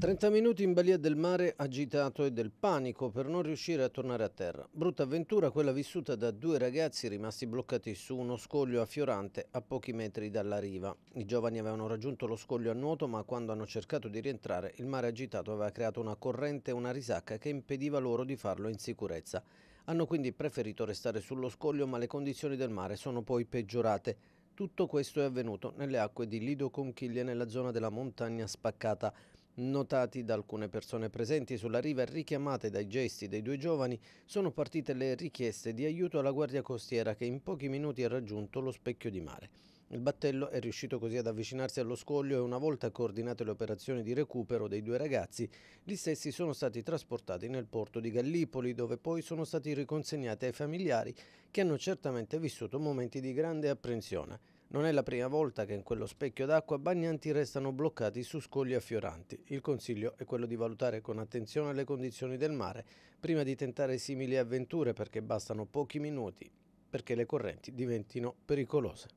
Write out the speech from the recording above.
30 minuti in balia del mare agitato e del panico per non riuscire a tornare a terra. Brutta avventura quella vissuta da due ragazzi rimasti bloccati su uno scoglio affiorante a pochi metri dalla riva. I giovani avevano raggiunto lo scoglio a nuoto ma quando hanno cercato di rientrare il mare agitato aveva creato una corrente e una risacca che impediva loro di farlo in sicurezza. Hanno quindi preferito restare sullo scoglio ma le condizioni del mare sono poi peggiorate. Tutto questo è avvenuto nelle acque di Lido Conchiglie nella zona della montagna spaccata. Notati da alcune persone presenti sulla riva e richiamate dai gesti dei due giovani, sono partite le richieste di aiuto alla Guardia Costiera che in pochi minuti ha raggiunto lo specchio di mare. Il battello è riuscito così ad avvicinarsi allo scoglio e una volta coordinate le operazioni di recupero dei due ragazzi, gli stessi sono stati trasportati nel porto di Gallipoli dove poi sono stati riconsegnati ai familiari che hanno certamente vissuto momenti di grande apprensione. Non è la prima volta che in quello specchio d'acqua bagnanti restano bloccati su scogli affioranti. Il consiglio è quello di valutare con attenzione le condizioni del mare prima di tentare simili avventure perché bastano pochi minuti perché le correnti diventino pericolose.